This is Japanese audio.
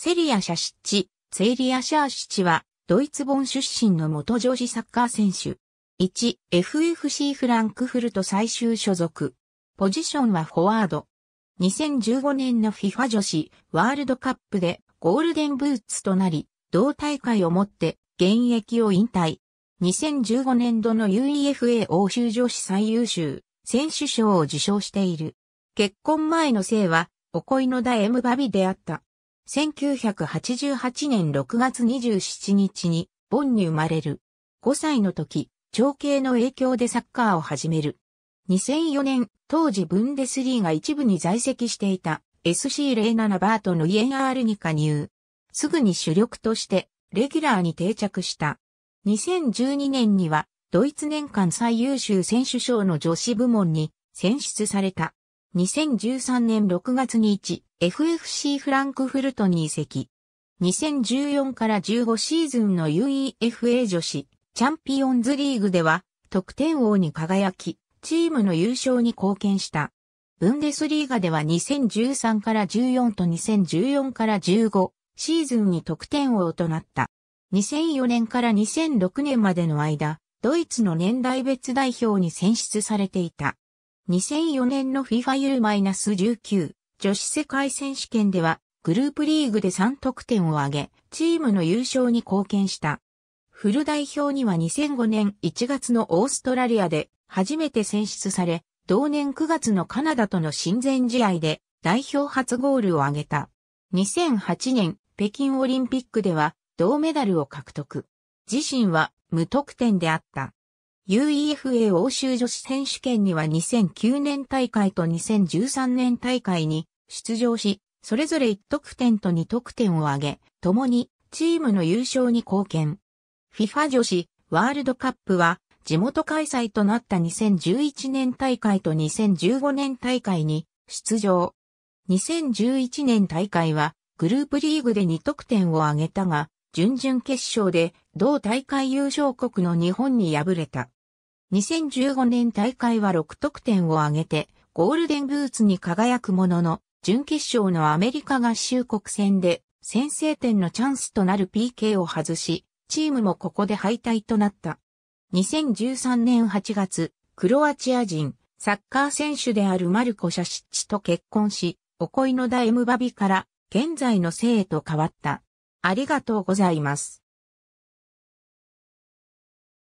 セリア・シャシッチ、セイリア・シャーシッチは、ドイツ本出身の元女子サッカー選手。1、FFC フランクフルト最終所属。ポジションはフォワード。2015年の FIFA 女子ワールドカップでゴールデンブーツとなり、同大会をもって現役を引退。2015年度の UEFA 欧州女子最優秀選手賞を受賞している。結婚前の姓は、お恋のダエムバビであった。1988年6月27日に、ボンに生まれる。5歳の時、長兄の影響でサッカーを始める。2004年、当時ブンデスリーが一部に在籍していた SC07 バートの ENR に加入。すぐに主力として、レギュラーに定着した。2012年には、ドイツ年間最優秀選手賞の女子部門に選出された。2013年6月に1、FFC フランクフルトに移籍。2014から15シーズンの UEFA 女子チャンピオンズリーグでは得点王に輝き、チームの優勝に貢献した。ブンデスリーガでは2013から14と2014から15シーズンに得点王となった。2004年から2006年までの間、ドイツの年代別代表に選出されていた。2004年の FIFA ス1 9女子世界選手権ではグループリーグで3得点を挙げ、チームの優勝に貢献した。フル代表には2005年1月のオーストラリアで初めて選出され、同年9月のカナダとの親善試合で代表初ゴールを挙げた。2008年北京オリンピックでは銅メダルを獲得。自身は無得点であった。UEFA 欧州女子選手権には2009年大会と2013年大会に出場し、それぞれ1得点と2得点を挙げ、共にチームの優勝に貢献。FIFA 女子ワールドカップは地元開催となった2011年大会と2015年大会に出場。2011年大会はグループリーグで2得点を挙げたが、準々決勝で同大会優勝国の日本に敗れた。2015年大会は6得点を挙げて、ゴールデンブーツに輝くものの、準決勝のアメリカ合衆国戦で、先制点のチャンスとなる PK を外し、チームもここで敗退となった。2013年8月、クロアチア人、サッカー選手であるマルコ・シャシッチと結婚し、お恋のダエムバビから、現在の姓へと変わった。ありがとうございます。